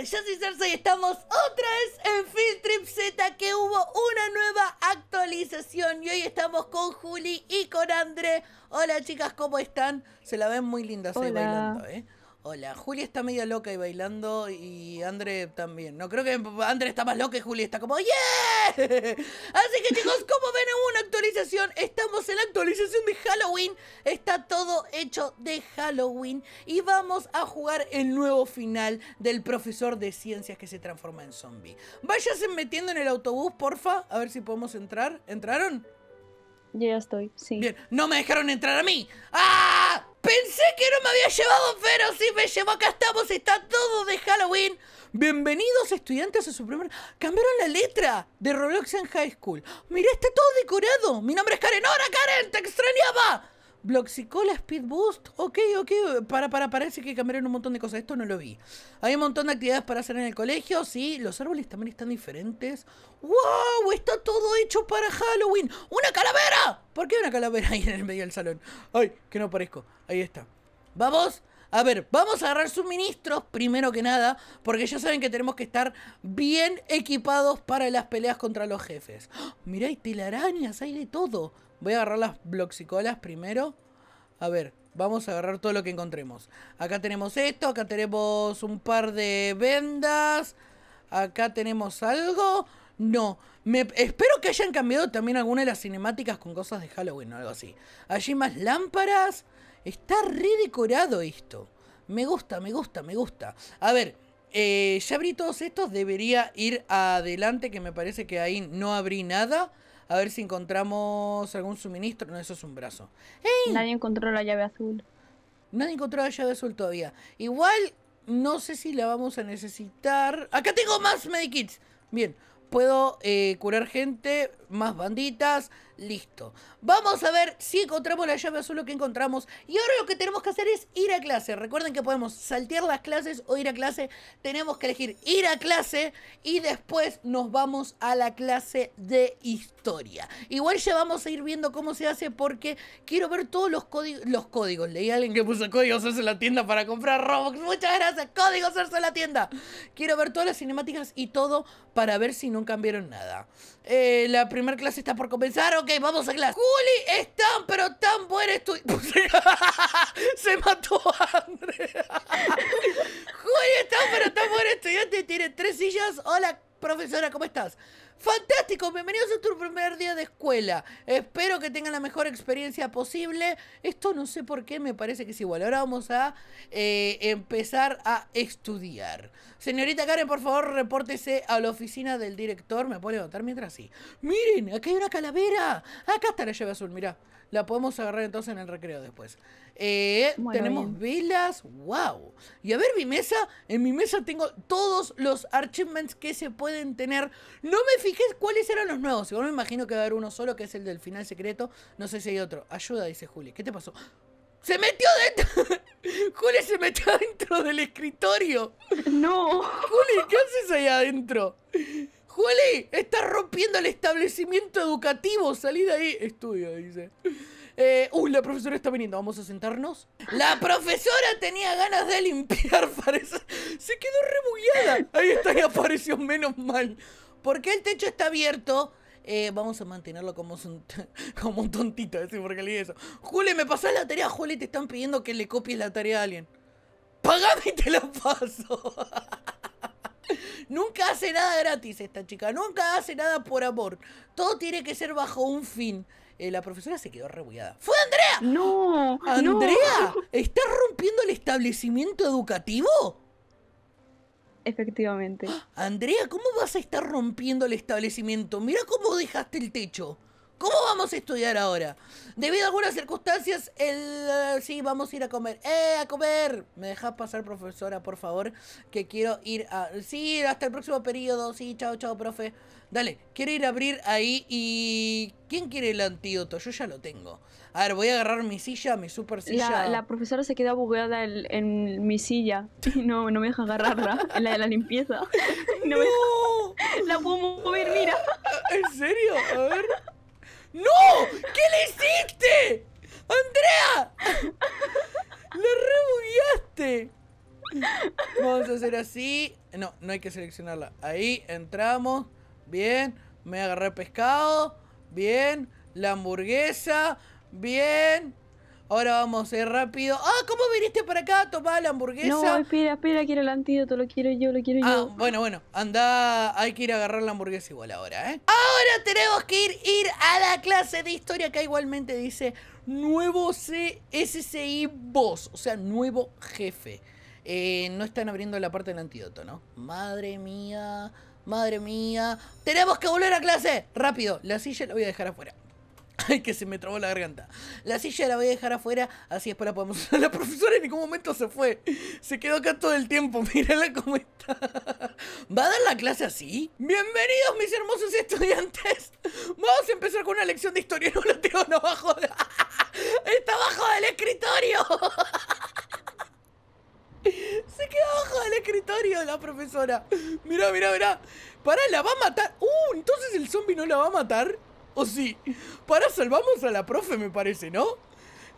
Yo soy Cersei y estamos otra vez en Field Trip Z que hubo una nueva actualización y hoy estamos con Juli y con André. Hola chicas, ¿cómo están? Se la ven muy lindas ahí bailando, ¿eh? Hola, Julia está media loca y bailando y Andre también. No creo que André está más loca y Julia está como ¡Yeah! Así que chicos, como ven en una actualización, estamos en la actualización de Halloween. Está todo hecho de Halloween y vamos a jugar el nuevo final del profesor de ciencias que se transforma en zombie. Váyase metiendo en el autobús, porfa, a ver si podemos entrar. ¿Entraron? Yo ya estoy, sí. Bien, no me dejaron entrar a mí. ¡Ah! Pensé que no me había llevado, pero si me llevó. Acá estamos, está todo de Halloween. Bienvenidos estudiantes a su primer... Cambiaron la letra de Roblox en High School. ¡Mirá, está todo decorado. Mi nombre es Karen. ¡Hora, Karen! ¡Te extrañaba! Bloxicola Speed Boost. Ok, ok. Para, para, parece que cambiaron un montón de cosas. Esto no lo vi. Hay un montón de actividades para hacer en el colegio. Sí, los árboles también están diferentes. ¡Wow! Está todo hecho para Halloween. ¡Una calavera! ¿Por qué una calavera ahí en el medio del salón? ¡Ay! Que no aparezco. Ahí está. Vamos. A ver, vamos a agarrar suministros primero que nada, porque ya saben que tenemos que estar bien equipados para las peleas contra los jefes. ¡Ah! Mirá, hay telarañas, hay de todo. Voy a agarrar las bloxicolas primero. A ver, vamos a agarrar todo lo que encontremos. Acá tenemos esto, acá tenemos un par de vendas. Acá tenemos algo. No, me, espero que hayan cambiado también alguna de las cinemáticas con cosas de Halloween o algo así. Allí más lámparas. Está redecorado esto. Me gusta, me gusta, me gusta. A ver, eh, ya abrí todos estos. Debería ir adelante, que me parece que ahí no abrí nada a ver si encontramos algún suministro. No, eso es un brazo. Nadie encontró la llave azul. Nadie encontró la llave azul todavía. Igual, no sé si la vamos a necesitar. ¡Acá tengo más medikits! Bien, puedo eh, curar gente, más banditas, listo. Vamos a ver si encontramos la llave azul Lo que encontramos. Y ahora lo que tenemos que hacer es ir a clase. Recuerden que podemos saltear las clases o ir a clase. Tenemos que elegir ir a clase y después nos vamos a la clase de historia. Igual ya vamos a ir viendo cómo se hace porque quiero ver todos los, los códigos. Leí a alguien que puso códigos en la tienda para comprar Robux. Muchas gracias, códigos en la tienda. Quiero ver todas las cinemáticas y todo para ver si no cambiaron nada. Eh, la primera clase está por comenzar ok, vamos a clase. Juli es tan, pero tan buena Se mató hambre. Juli es tan, pero tan buena estudiante. Tiene tres sillas. Hola, profesora, ¿cómo estás? Fantástico, bienvenidos a tu primer día de escuela. Espero que tengan la mejor experiencia posible. Esto no sé por qué, me parece que es igual. Ahora vamos a eh, empezar a estudiar. Señorita Karen, por favor, repórtese a la oficina del director. ¿Me puedo levantar mientras sí? Miren, aquí hay una calavera. Acá está la llave azul, mirá. La podemos agarrar entonces en el recreo después. Eh, tenemos velas, wow. Y a ver mi mesa, en mi mesa tengo todos los achievements que se pueden tener. No me fijé cuáles eran los nuevos. Igual me imagino que va a haber uno solo, que es el del final secreto. No sé si hay otro. Ayuda, dice Juli. ¿Qué te pasó? ¡Se metió dentro! ¡Juli se metió dentro del escritorio! ¡No! ¡Juli, qué haces ahí adentro! Juli, está rompiendo el establecimiento educativo. Salí de ahí. Estudio, dice. Eh, uy, la profesora está viniendo. Vamos a sentarnos. La profesora tenía ganas de limpiar, parece. Se quedó rebugueada. Ahí está y apareció, menos mal. Porque el techo está abierto. Eh, vamos a mantenerlo como, un, como un tontito, así porque Juli, me pasás la tarea. Juli, te están pidiendo que le copies la tarea a alguien. Pagame y te la paso. Nunca hace nada gratis esta chica, nunca hace nada por amor. Todo tiene que ser bajo un fin. Eh, la profesora se quedó rebullada. ¡Fue Andrea! ¡No! ¡Andrea! No. andrea está estás rompiendo el establecimiento educativo? Efectivamente. Andrea, ¿cómo vas a estar rompiendo el establecimiento? Mira cómo dejaste el techo. ¿Cómo vamos a estudiar ahora? Debido a algunas circunstancias, el... Eh, sí, vamos a ir a comer. ¡Eh, a comer! ¿Me dejas pasar, profesora, por favor? Que quiero ir a... Sí, hasta el próximo periodo. Sí, chao, chao, profe. Dale, quiero ir a abrir ahí y... ¿Quién quiere el antídoto? Yo ya lo tengo. A ver, voy a agarrar mi silla, mi super silla. La, la profesora se queda bugueada en, mi silla. No, no me deja agarrarla. En la de la limpieza. No, La puedo mover, mira. ¿En serio? A ver. ¡No! ¿Qué le hiciste? ¡Andrea! ¡La rebugueaste! Vamos a hacer así. No, no hay que seleccionarla. Ahí entramos. Bien. Me agarré pescado. Bien. La hamburguesa. Bien. Ahora vamos a ir rápido. Ah, ¿cómo viniste para acá? a tomar la hamburguesa. No, espera, espera, quiero el antídoto, lo quiero yo, lo quiero yo. Ah, bueno, bueno, anda, hay que ir a agarrar la hamburguesa igual ahora, ¿eh? Ahora tenemos que ir, ir a la clase de historia que igualmente dice nuevo CSCI boss, o sea, nuevo jefe. Eh, no están abriendo la parte del antídoto, ¿no? Madre mía, madre mía. Tenemos que volver a clase. Rápido, la silla la voy a dejar afuera. Ay, que se me trabó la garganta. La silla la voy a dejar afuera, así después la podemos usar. La profesora en ningún momento se fue. Se quedó acá todo el tiempo. Mírala cómo está. ¿Va a dar la clase así? Bienvenidos, mis hermosos estudiantes. Vamos a empezar con una lección de historia. No la tengo abajo. Está abajo del escritorio. Se quedó abajo del escritorio la profesora. Mira mira mirá. Pará, la va a matar. Uh, entonces el zombi no la va a matar. ¿O sí? Para salvamos a la profe, me parece, ¿no?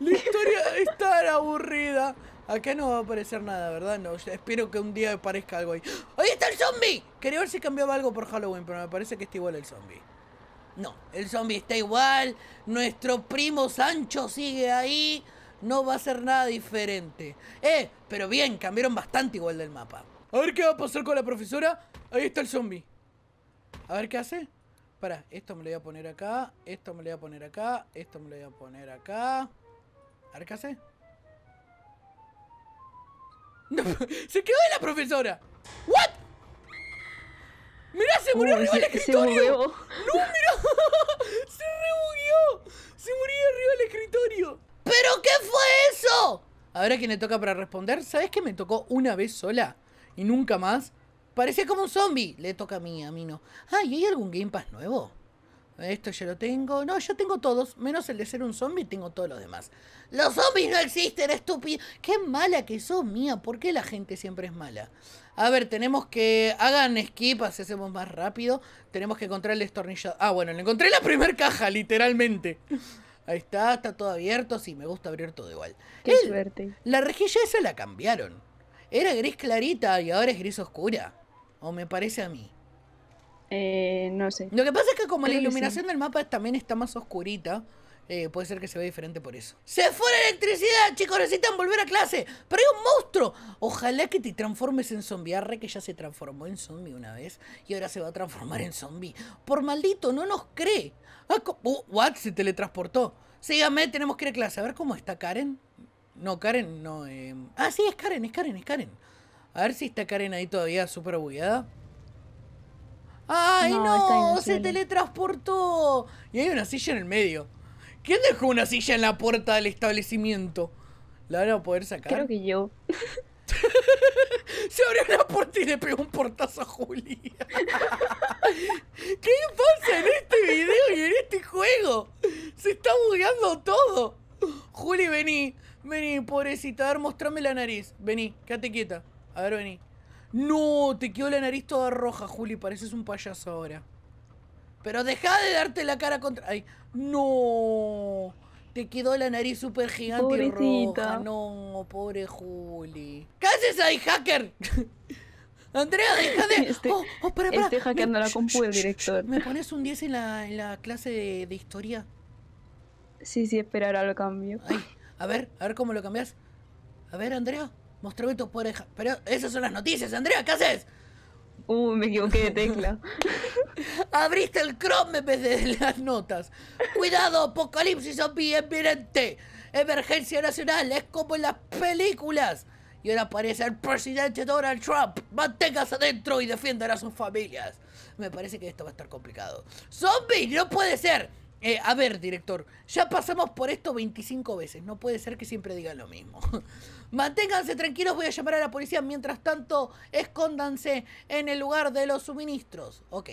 La historia está tan aburrida. Acá no va a aparecer nada, ¿verdad? No, espero que un día aparezca algo ahí. ¡Ahí está el zombie! Quería ver si cambiaba algo por Halloween, pero me parece que está igual el zombie. No, el zombie está igual. Nuestro primo Sancho sigue ahí. No va a ser nada diferente. Eh, pero bien, cambiaron bastante igual del mapa. A ver qué va a pasar con la profesora. Ahí está el zombie. A ver qué hace. Para, esto me lo voy a poner acá. Esto me lo voy a poner acá. Esto me lo voy a poner acá. ¿Arcase? ¡Se quedó de la profesora! ¿What? ¡Mirá, se murió arriba del escritorio! ¡No, mirá! ¡Se rebugueó! ¡Se murió arriba del escritorio! ¿Pero qué fue eso? Ahora quién le toca para responder, ¿sabes que me tocó una vez sola? Y nunca más. Parecía como un zombie. Le toca a mí, a mí no. Ah, ¿y hay algún Game Pass nuevo? Esto ya lo tengo. No, yo tengo todos, menos el de ser un zombie, tengo todos los demás. Los zombies no existen, estúpido. Qué mala que sos, mía. ¿Por qué la gente siempre es mala? A ver, tenemos que... Hagan skip, hacemos más rápido. Tenemos que encontrar el destornillador. Ah, bueno, le encontré la primera caja, literalmente. Ahí está, está todo abierto. Sí, me gusta abrir todo igual. Qué el, suerte. La rejilla esa la cambiaron. Era gris clarita y ahora es gris oscura. O me parece a mí. Eh, no sé. Lo que pasa es que como la iluminación del mapa también está más oscurita, eh, puede ser que se vea diferente por eso. ¡Se fue la electricidad, chicos! Necesitan volver a clase. Pero hay un monstruo. Ojalá que te transformes en zombie. Arre que ya se transformó en zombie una vez y ahora se va a transformar en zombie. Por maldito, no nos cree. Ah, uh, what? Se teletransportó. Sígame, tenemos que ir a clase. A ver cómo está Karen. No, Karen no. Eh. Ah, sí, es Karen, es Karen, es Karen. A ver si está Karen ahí todavía súper bugueada. ¡Ay, no! ¡Se teletransportó! Y hay una silla en el medio. ¿Quién dejó una silla en la puerta del establecimiento? ¿La van a poder sacar? Creo que yo. Se abrió una puerta y le pegó un portazo a Julia. ¿Qué pasa en este video y en este juego? Se está bugueando todo. Juli, vení. Vení, pobrecita. A ver, mostrame la nariz. Vení, quédate quieta. A ver, vení. No, te quedó la nariz toda roja, Juli. Pareces un payaso ahora. Pero deja de darte la cara contra... Ay, no. Te quedó la nariz súper gigante Pobrecita. roja. No, pobre Juli. ¿Qué haces ahí, hacker? Andrea, deja de... Este, oh, oh para, este la compu el director. ¿Me pones un 10 en la, clase de, historia? Sí, sí, esperará lo cambio. Ay, a ver, a ver cómo lo cambias. A ver, Andrea. Mostrame tus poderes. Pero esas son las noticias, Andrea, ¿qué haces? Uh, me equivoqué de tecla. Abriste el Chrome en de las notas. Cuidado, apocalipsis zombie evidente. Emergencia nacional, es como en las películas. Y ahora aparece el presidente Donald Trump. Manténgase adentro y defiendan a sus familias. Me parece que esto va a estar complicado. ¡Zombie! ¡No puede ser! Eh, a ver, director, ya pasamos por esto 25 veces. No puede ser que siempre digan lo mismo. Manténganse tranquilos, voy a llamar a la policía. Mientras tanto, escóndanse en el lugar de los suministros. Ok.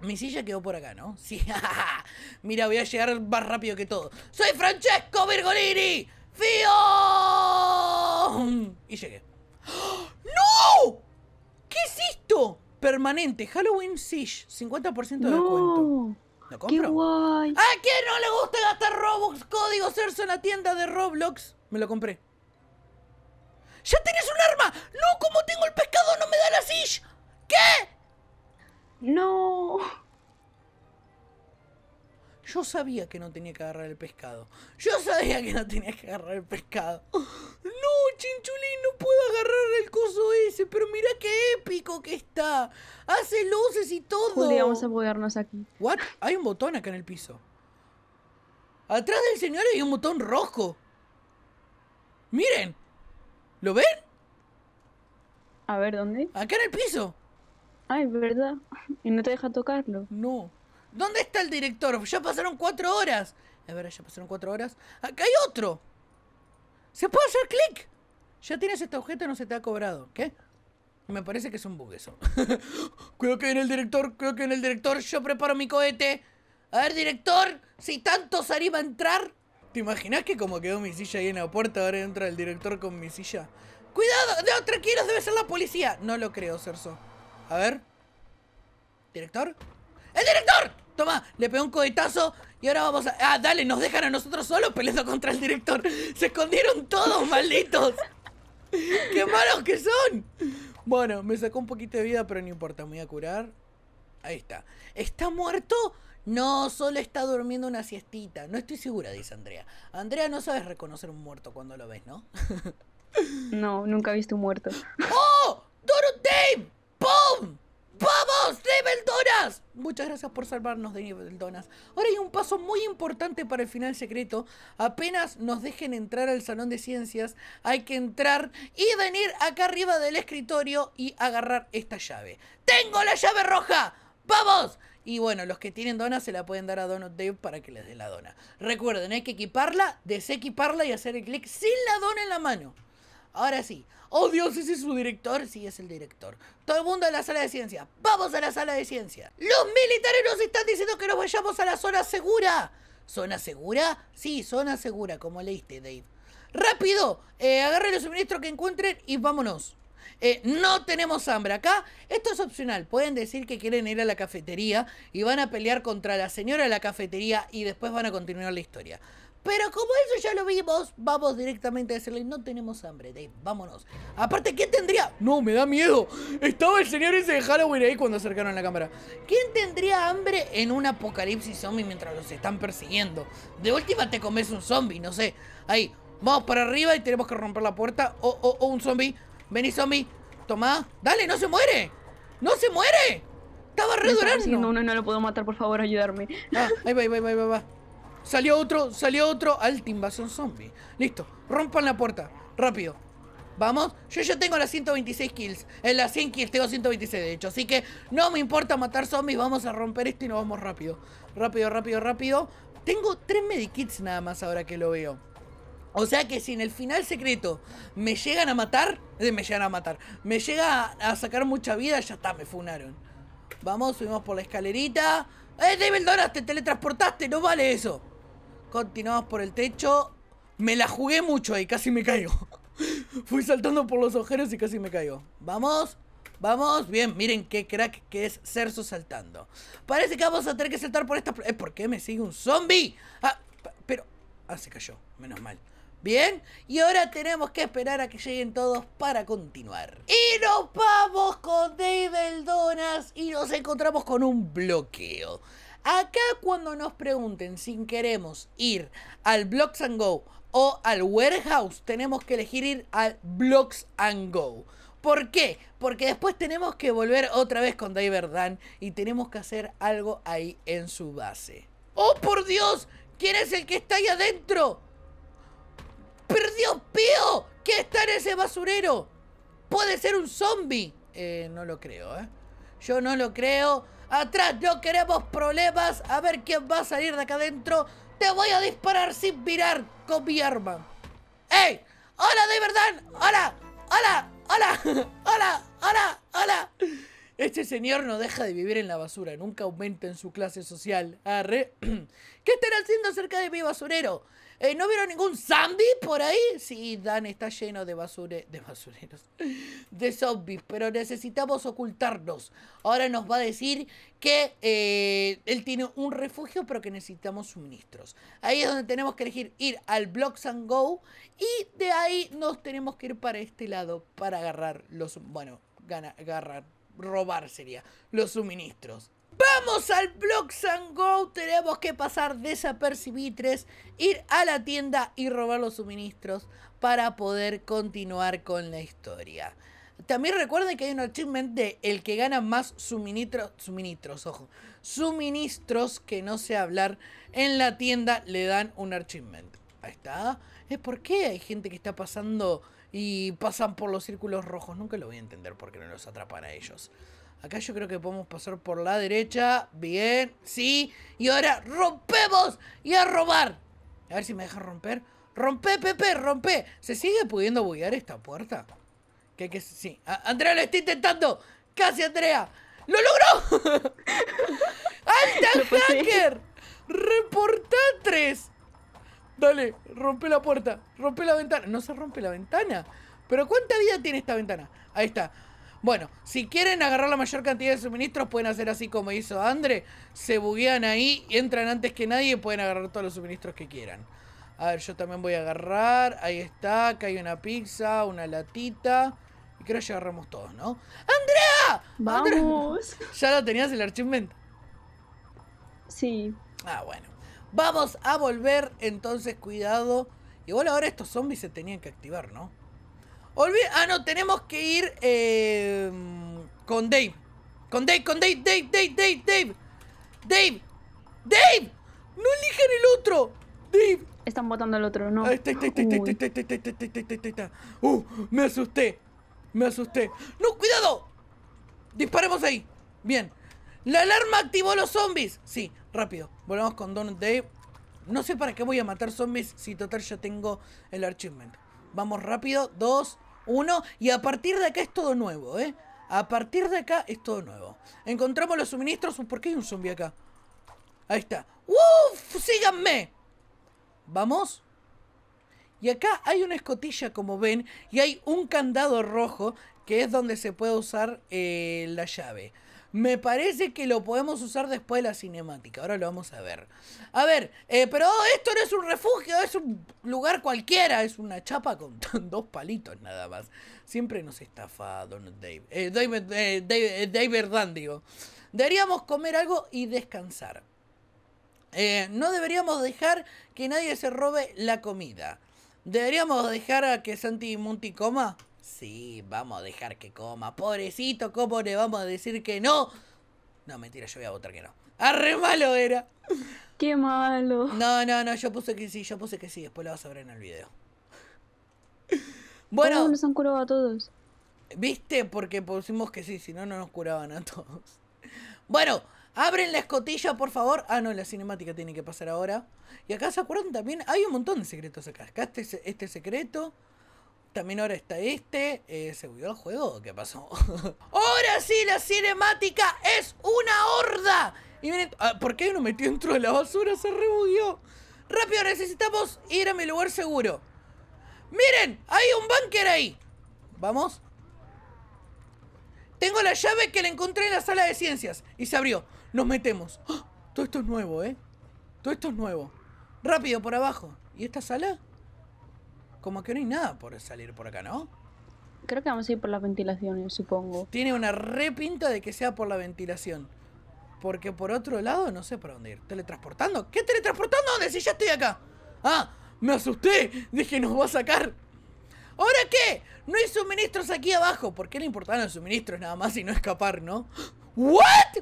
Mi silla quedó por acá, ¿no? Sí. Mira, voy a llegar más rápido que todo. ¡Soy Francesco Virgolini! ¡Fío! Y llegué. ¡Oh! ¡No! ¿Qué es esto? Permanente, Halloween Siege, 50% de descuento. ¿Lo compro? ¡Qué guay! ¿A quién no le gusta gastar Robux, Código cerso en la tienda de Roblox? Me lo compré. ¡Ya tenés un arma! ¡No! como tengo el pescado? ¡No me da la silla! ¿Qué? No. Yo sabía que no tenía que agarrar el pescado. Yo sabía que no tenía que agarrar el pescado. No, chinchulín, no puedo agarrar el coso ese, pero mira qué épico que está. Hace luces y todo. Juli, vamos a apoyarnos aquí. What? Hay un botón acá en el piso. Atrás del señor hay un botón rojo. Miren. ¿Lo ven? A ver, ¿dónde? Acá en el piso. Ay, ¿verdad? Y no te deja tocarlo. No. ¿Dónde está el director? Ya pasaron cuatro horas. A ver, ya pasaron cuatro horas. Acá hay otro. ¿Se puede hacer clic? Ya tienes este objeto y no se te ha cobrado. ¿Qué? Me parece que es un bug eso. creo que en el director, creo que en el director. Yo preparo mi cohete. A ver, director, si tanto salí a entrar, ¿Te imaginas que como quedó mi silla ahí en la puerta, ahora entra el director con mi silla? ¡Cuidado! de otra tranquilos! ¡Debe ser la policía! No lo creo, Cerso. A ver. ¿Director? ¡El director! Toma, le pegó un cohetazo y ahora vamos a... Ah, dale, nos dejan a nosotros solos peleando contra el director. Se escondieron todos, malditos. ¡Qué malos que son! Bueno, me sacó un poquito de vida, pero no importa, me voy a curar. Ahí está. ¿Está muerto? No, solo está durmiendo una siestita. No estoy segura, dice Andrea. Andrea, no sabes reconocer un muerto cuando lo ves, ¿no? no, nunca he visto un muerto. ¡Oh! ¡Dorothy! ¡Pum! ¡Vamos, Donas! Muchas gracias por salvarnos de Donas. Ahora hay un paso muy importante para el final secreto. Apenas nos dejen entrar al salón de ciencias, hay que entrar y venir acá arriba del escritorio y agarrar esta llave. ¡Tengo la llave roja! ¡Vamos! Y bueno, los que tienen dona se la pueden dar a Donut Dave para que les dé la dona. Recuerden, hay que equiparla, desequiparla y hacer el clic sin la dona en la mano. Ahora sí. Oh Dios, ese es su director. Sí, es el director. Todo el mundo a la sala de ciencia. Vamos a la sala de ciencia. Los militares nos están diciendo que nos vayamos a la zona segura. ¿Zona segura? Sí, zona segura, como leíste, Dave. Rápido, eh, agarren los suministros que encuentren y vámonos. Eh, no tenemos hambre acá. Esto es opcional. Pueden decir que quieren ir a la cafetería y van a pelear contra la señora de la cafetería y después van a continuar la historia. Pero como eso ya lo vimos, vamos directamente a decirle, no tenemos hambre, vámonos. Aparte, ¿quién tendría? No, me da miedo. Estaba el señor ese de Halloween ahí cuando acercaron la cámara. ¿Quién tendría hambre en un apocalipsis zombie mientras los están persiguiendo? De última te comes un zombie, no sé. Ahí, vamos para arriba y tenemos que romper la puerta. o un zombie Vení, zombie. toma, Dale, no se muere. ¡No se muere! Estaba re durando. No, no lo puedo matar, por favor, ayudarme. Ah, ahí va, ahí va, ahí va, Salió otro, salió otro. Alta son zombie. Listo. Rompan la puerta. Rápido. Vamos. Yo ya tengo las 126 kills. En las 100 kills tengo 126, de hecho. Así que no me importa matar zombies. Vamos a romper esto y nos vamos rápido. Rápido, rápido, rápido. Tengo tres medikits nada más ahora que lo veo. O sea que si en el final secreto me llegan a matar, eh, me llegan a matar, me llega a, sacar mucha vida, ya está, me funaron. Vamos, subimos por la escalerita. ¡Eh, Devil te teletransportaste! ¡No vale eso! Continuamos por el techo. Me la jugué mucho y casi me caigo. Fui saltando por los ojeros y casi me caigo. Vamos, vamos, bien, miren qué crack que es Cerso saltando. Parece que vamos a tener que saltar por esta... Eh, ¿Por qué me sigue un zombie? Ah, pero... Ah, se cayó, menos mal. Bien, y ahora tenemos que esperar a que lleguen todos para continuar. Y nos vamos con David Donas y nos encontramos con un bloqueo. Acá cuando nos pregunten si queremos ir al Blocks and Go o al Warehouse, tenemos que elegir ir al Blocks and Go. ¿Por qué? Porque después tenemos que volver otra vez con David Dan y tenemos que hacer algo ahí en su base. ¡Oh, por Dios! ¿Quién es el que está ahí adentro? ¡Perdió Pío! ¿Qué está en ese basurero? ¡Puede ser un zombie! Eh, no lo creo, ¿eh? Yo no lo creo. Atrás no queremos problemas. A ver quién va a salir de acá adentro. Te voy a disparar sin mirar con mi arma. ¡Ey! ¡Hola, de verdad! ¡Hola! ¡Hola! ¡Hola! ¡Hola! ¡Hola! ¡Hola! Este señor no deja de vivir en la basura, nunca aumenta en su clase social. Arre. ¿Qué están haciendo cerca de mi basurero? Eh, ¿No vieron ningún zombie por ahí? Sí, Dan está lleno de basureros, de zombies, pero necesitamos ocultarnos. Ahora nos va a decir que eh, él tiene un refugio, pero que necesitamos suministros. Ahí es donde tenemos que elegir ir al Blocks and Go y de ahí nos tenemos que ir para este lado para agarrar los, bueno, agarrar, robar sería, los suministros. Vamos al Blocks and Go. Tenemos que pasar desapercibitres, ir a la tienda y robar los suministros para poder continuar con la historia. También recuerden que hay un achievement de el que gana más suministros, suministros, ojo, suministros que no sé hablar en la tienda le dan un achievement. Ahí está. ¿Es por qué hay gente que está pasando y pasan por los círculos rojos? Nunca lo voy a entender porque no los atrapan a ellos. Acá yo creo que podemos pasar por la derecha. Bien, sí. Y ahora rompemos y a robar. A ver si me deja romper. Rompe, Pepe, rompe. ¿Se sigue pudiendo buguear esta puerta? Que, que sí. Andrea lo está intentando. Casi, Andrea. ¡Lo logró! ¡Alta hacker! ¡Reportatres! Dale, rompe la puerta. Rompe la ventana. No se rompe la ventana. Pero ¿cuánta vida tiene esta ventana? Ahí está. Bueno, si quieren agarrar la mayor cantidad de suministros, pueden hacer así como hizo Andre. Se buguean ahí, entran antes que nadie y pueden agarrar todos los suministros que quieran. A ver, yo también voy a agarrar. Ahí está, acá hay una pizza, una latita. Y creo que agarramos todos, ¿no? ¡Andrea! ¡Vamos! ¿Ya lo tenías el archivo? Sí. Ah, bueno. Vamos a volver, entonces, cuidado. Igual ahora estos zombies se tenían que activar, ¿no? ah, no, tenemos que ir con Dave. Con Dave, con Dave, Dave, Dave, Dave, Dave. Dave, Dave. No elijan el otro. Dave. Están votando el otro, ¿no? Uh, me asusté. Me asusté. ¡No, cuidado! Disparemos ahí. Bien. La alarma activó los zombies. Sí, rápido. Volvemos con Don Dave. No sé para qué voy a matar zombies si total ya tengo el achievement. Vamos rápido. Dos, uno, y a partir de acá es todo nuevo, ¿eh? A partir de acá es todo nuevo. Encontramos los suministros. Uh, ¿Por qué hay un zombie acá? Ahí está. ¡Uf! ¡Síganme! Vamos. Y acá hay una escotilla, como ven, y hay un candado rojo, que es donde se puede usar eh, la llave. Me parece que lo podemos usar después de la cinemática. Ahora lo vamos a ver. A ver, eh, pero esto no es un refugio, es un lugar cualquiera. Es una chapa con dos palitos nada más. Siempre nos estafa Don Dave. Dave, eh, Dave, eh, eh digo. Deberíamos comer algo y descansar. no deberíamos dejar que nadie se robe la comida. Deberíamos dejar a que Santi Monty coma. Sí, vamos a dejar que coma. Pobrecito, ¿cómo le vamos a decir que no? No, mentira, yo voy a votar que no. ¡Arre ah, malo era! ¡Qué malo! No, no, no, yo puse que sí, yo puse que sí. Después lo vas a ver en el video. Bueno. no nos han curado a todos? ¿Viste? Porque pusimos que sí, si no, no nos curaban a todos. Bueno, abren la escotilla, por favor. Ah, no, la cinemática tiene que pasar ahora. Y acá se acuerdan también, hay un montón de secretos acá. Acá este, este secreto. También ahora está este. Eh, ¿Se huyó el juego? ¿Qué pasó? ¡Ahora sí! La cinemática es una horda. Y miren, ah, ¿por qué uno metió dentro de la basura? Se rebudió! Rápido, necesitamos ir a mi lugar seguro. ¡Miren! ¡Hay un búnker ahí! Vamos. Tengo la llave que la encontré en la sala de ciencias. Y se abrió. Nos metemos. ¡Ah! Todo esto es nuevo, ¿eh? Todo esto es nuevo. Rápido, por abajo. ¿Y esta sala? como que no hay nada por salir por acá, ¿no? Creo que vamos a ir por la ventilación, supongo. Tiene una repinta de que sea por la ventilación. Porque por otro lado, no sé para dónde ir. ¿Teletransportando? ¿Qué teletransportando? ¿Dónde? Si ya estoy acá. Ah, me asusté. Dije, nos va a sacar. ¿Ahora qué? No hay suministros aquí abajo. ¿Por qué le importaban los suministros nada más y no escapar, no? ¿What?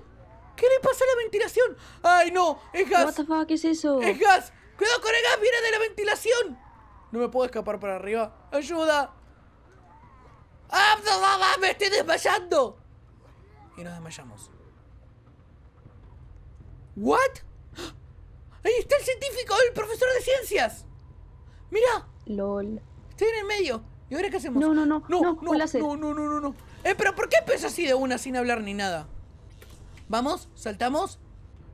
¿Qué le pasa a la ventilación? ¡Ay, no! ¡Es gas! ¿Qué es eso? ¡Es gas! ¡Cuidado con el gas! ¡Viene de la ventilación! No me puedo escapar para arriba. ¡Ayuda! ¡Ah, me estoy desmayando! Y nos desmayamos. ¿What? ¡Ahí está el científico! ¡El profesor de ciencias! ¡Mira! LOL. Estoy en el medio. ¿Y ahora qué hacemos? No, no, no. No, no, no, no, no, no, eh, pero ¿por qué empezó así de una sin hablar ni nada? Vamos, saltamos.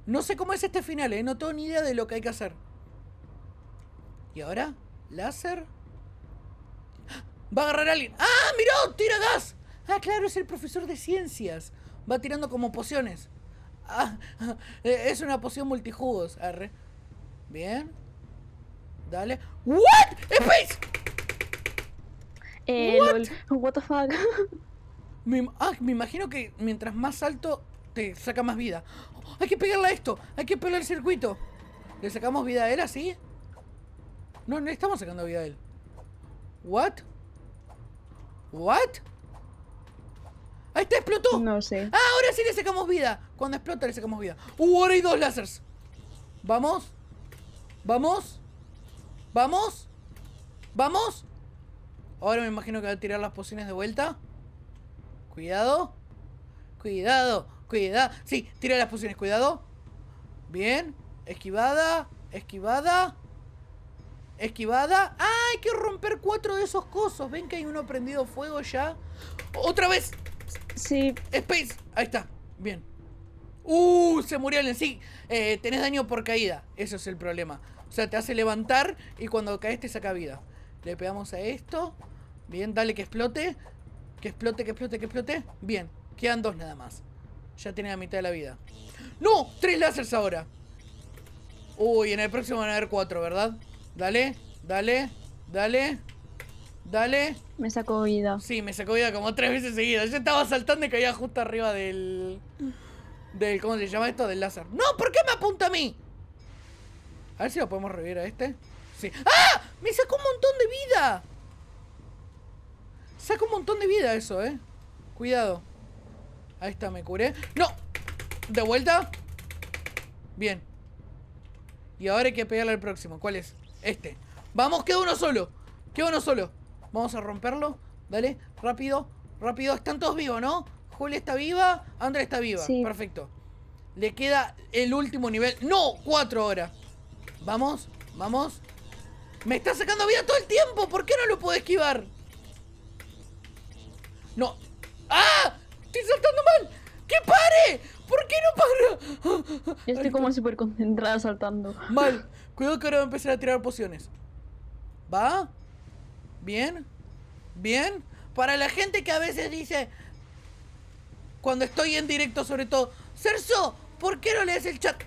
No sé cómo es este final, eh. No tengo ni idea de lo que hay que hacer. ¿Y ahora? ¿Láser? Va a agarrar a alguien. ¡Ah, miró! ¡Tira gas! Ah, claro, es el profesor de ciencias. Va tirando como pociones. Ah, eh, es una poción multijugos. Arre. Bien. Dale. ¿What? ¡Space! Eh, What? Lol. What the fuck? Ah, me, imagino que mientras más alto te saca más vida. ¡Oh! hay que pegarle a esto. Hay que pegarle el circuito. ¿Le sacamos vida a él así? No, no estamos sacando vida a él. ¿What? ¿What? ¡Ahí está, explotó! No sé. ¡Ah, ahora sí le sacamos vida! Cuando explota le sacamos vida. ¡Uh, ahora hay dos lásers! ¿Vamos? ¿Vamos? ¿Vamos? ¿Vamos? Ahora me imagino que va a tirar las pociones de vuelta. Cuidado. Cuidado. Cuidado. Sí, tira las pociones. Cuidado. Bien. Esquivada. Esquivada. Esquivada. ¡Ah! Hay que romper cuatro de esos cosos. Ven que hay uno prendido fuego ya. ¡Otra vez! Sí. Space. Ahí está. Bien. ¡Uh! Se murió en sí. Eh, tenés daño por caída. Eso es el problema. O sea, te hace levantar y cuando caes te saca vida. Le pegamos a esto. Bien, dale que explote. Que explote, que explote, que explote. Bien. Quedan dos nada más. Ya tiene la mitad de la vida. ¡No! Tres láseres ahora. Uy, en el próximo van a haber cuatro, ¿verdad? Dale, dale, dale. Dale. Me sacó vida. Sí, me sacó vida como tres veces seguidas. Yo estaba saltando y caía justo arriba del. del ¿Cómo se llama esto? Del láser. ¡No! ¿Por qué me apunta a mí? A ver si lo podemos revivir a este. Sí. ¡Ah! ¡Me sacó un montón de vida! Saca un montón de vida eso, eh. Cuidado. Ahí está, me curé. ¡No! ¿De vuelta? Bien. Y ahora hay que pegarle al próximo. ¿Cuál es? Este. Vamos, queda uno solo. Queda uno solo. Vamos a romperlo. Dale, rápido, rápido. Están todos vivos, ¿no? Julia está viva, Andrea está viva. Perfecto. Le queda el último nivel. ¡No! Cuatro horas. Vamos, vamos. Me está sacando vida todo el tiempo. ¿Por qué no lo puedo esquivar? No. ¡Ah! Estoy saltando mal. ¡Que pare! ¿Por qué no para? estoy como súper concentrada saltando. Mal. Cuidado que ahora voy a empezar a tirar pociones. ¿Va? ¿Bien? ¿Bien? Para la gente que a veces dice, cuando estoy en directo sobre todo, Cerso, ¿por qué no lees el chat?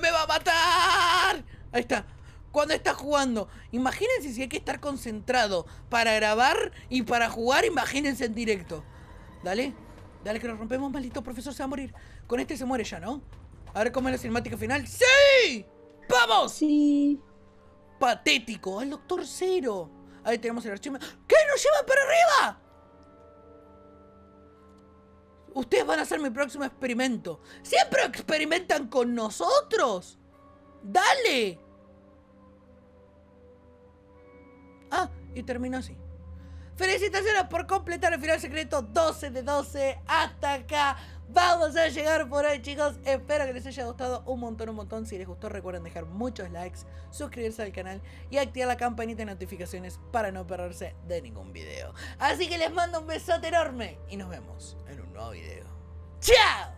¡Me va a matar! Ahí está. Cuando estás jugando, imagínense si hay que estar concentrado para grabar y para jugar, imagínense en directo. Dale, dale que lo rompemos, maldito profesor, se va a morir. Con este se muere ya, ¿no? A ver cómo es la cinemática final. ¡Sí! ¡Vamos! Sí. Patético, El doctor cero. Ahí tenemos el archivo. ¿Qué nos lleva para arriba? Ustedes van a ser mi próximo experimento. ¿Siempre experimentan con nosotros? ¡Dale! Ah, y terminó así. Felicitaciones por completar el final secreto 12 de 12. Hasta acá. Vamos a llegar por hoy, chicos. Espero que les haya gustado un montón, un montón. Si les gustó, recuerden dejar muchos likes, suscribirse al canal y activar la campanita de notificaciones para no perderse de ningún video. Así que les mando un besote enorme y nos vemos en un nuevo video. ¡Chao!